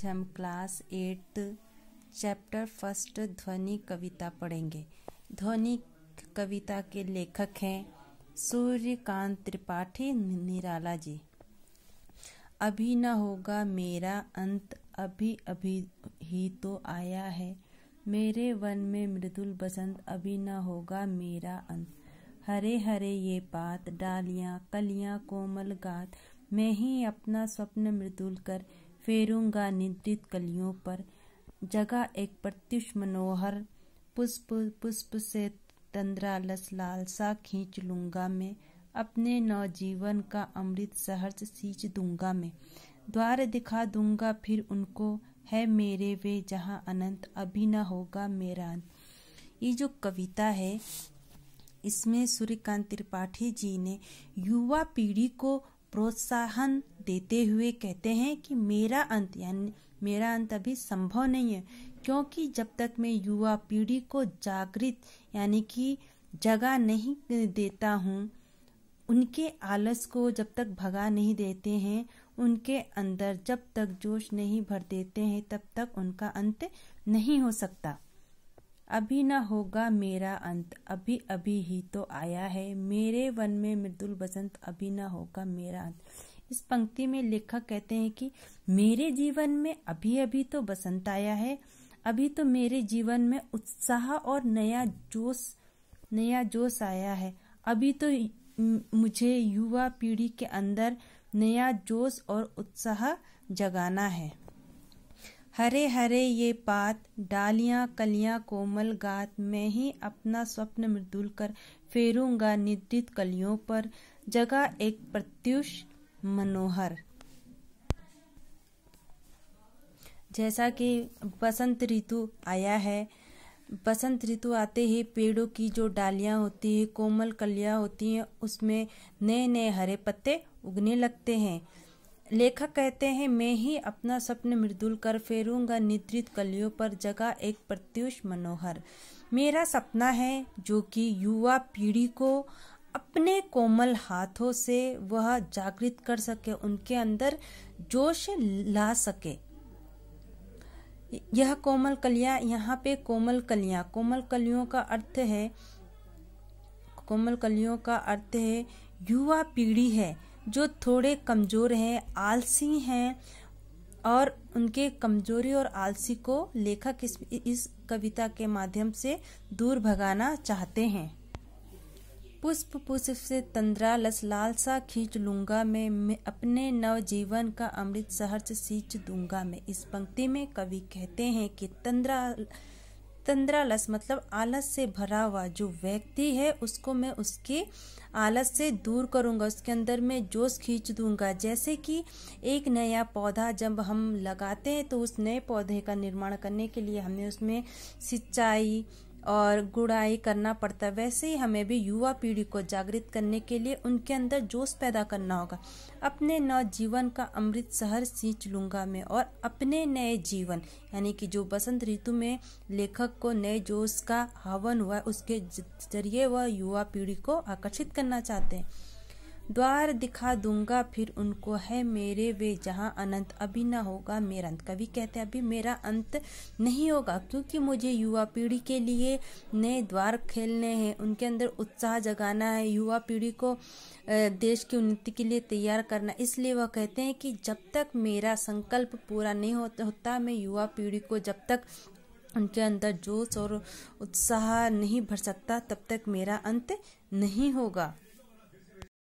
आज हम class eight chapter first ध्वनि कविता पढ़ेंगे ध्वनि कविता के लेखक हैं सूर्यकांत त्रिपाठी निराला जी अभी न होगा मेरा अंत अभी अभी ही तो आया है मेरे वन में मृदुल बसंत अभी न होगा मेरा अंत हरे हरे ये पात डालियाँ कलियाँ कोमल गात मैं ही अपना स्वप्न मृदुल कर फेरूंगा निद्रित कलियों पर जगा एक प्रत्युष मनोहर पुष्प पुष्प से तंद्रा लस लालसा खींच लूंगा मैं अपने नवजीवन का अमृत सहर्ष सींच दूंगा मैं द्वार दिखा दूंगा फिर उनको है मेरे वे जहां अनंत अभी न होगा मेरा ये जो कविता है इसमें सूर्यकांत त्रिपाठी जी ने युवा पीढ़ी को प्रोत्साहन देते हुए कहते हैं कि मेरा अंत यानी मेरा अंत अभी संभव नहीं है क्योंकि जब तक मैं युवा पीढ़ी को जागृत यानी कि जगह नहीं देता हूँ उनके आलस को जब तक भगा नहीं देते हैं उनके अंदर जब तक जोश नहीं भर देते हैं तब तक उनका अंत नहीं हो सकता अभी ना होगा मेरा अंत अभी अभी ही तो आया है मेरे वन में मृदुल बसंत अभी ना होगा मेरा अंत इस पंक्ति में लेखक कहते हैं कि मेरे जीवन में अभी अभी तो बसंत आया है अभी तो मेरे जीवन में उत्साह और नया जोश नया जोश आया है अभी तो मुझे युवा पीढ़ी के अंदर नया जोश और उत्साह जगाना है हरे हरे ये पात डालियां कलियां कोमल गात मैं ही अपना स्वप्न मृदुल कर फेरूंगा निद्रित कलियों पर जगा एक प्रत्युष मनोहर जैसा कि बसंत ऋतु आया है बसंत ऋतु आते ही पेड़ों की जो डालियाँ होती है कोमल कलियाँ होती हैं उसमें नए नए हरे पत्ते उगने लगते हैं लेखक कहते हैं मैं ही अपना सपन मृदुल कर फेरूंगा निद्रित कलियों पर जगह एक प्रत्युष मनोहर मेरा सपना है जो कि युवा पीढ़ी को अपने कोमल हाथों से वह जागृत कर सके उनके अंदर जोश ला सके यह कोमल कलिया यहाँ पे कोमल कलिया कोमल कलियों का अर्थ है कोमल कलियों का अर्थ है युवा पीढ़ी है जो थोड़े कमजोर हैं आलसी हैं और उनके कमजोरी और आलसी को लेखक इस, इस कविता के माध्यम से दूर भगाना चाहते हैं पुष्प पुष्प से तंद्रा लस लालसा खींच लूंगा मैं मैं अपने नवजीवन का अमृत सहर्ष सींच दूंगा मैं इस पंक्ति में कवि कहते हैं कि तंद्रा तंद्रा लस मतलब आलस से भरा हुआ जो व्यक्ति है उसको मैं उसके आलस से दूर करूंगा उसके अंदर मैं जोश खींच दूंगा जैसे कि एक नया पौधा जब हम लगाते हैं तो उस नए पौधे का निर्माण करने के लिए हमने उसमें सिंचाई और गुड़ाई करना पड़ता है वैसे ही हमें भी युवा पीढ़ी को जागृत करने के लिए उनके अंदर जोश पैदा करना होगा अपने नव जीवन का अमृत शहर सींच लूंगा मैं और अपने नए जीवन यानी कि जो बसंत ऋतु में लेखक को नए जोश का हवन हुआ उसके जरिए वह युवा पीढ़ी को आकर्षित करना चाहते हैं द्वार दिखा दूंगा फिर उनको है मेरे वे जहाँ अनंत अभी ना होगा मेरा अंत कवि कहते हैं अभी मेरा अंत नहीं होगा क्योंकि मुझे युवा पीढ़ी के लिए नए द्वार खेलने हैं उनके अंदर उत्साह जगाना है युवा पीढ़ी को देश की उन्नति के लिए तैयार करना इसलिए वह कहते हैं कि जब तक मेरा संकल्प पूरा नहीं होता मैं युवा पीढ़ी को जब तक उनके अंदर जोश और उत्साह नहीं भर सकता तब तक मेरा अंत नहीं होगा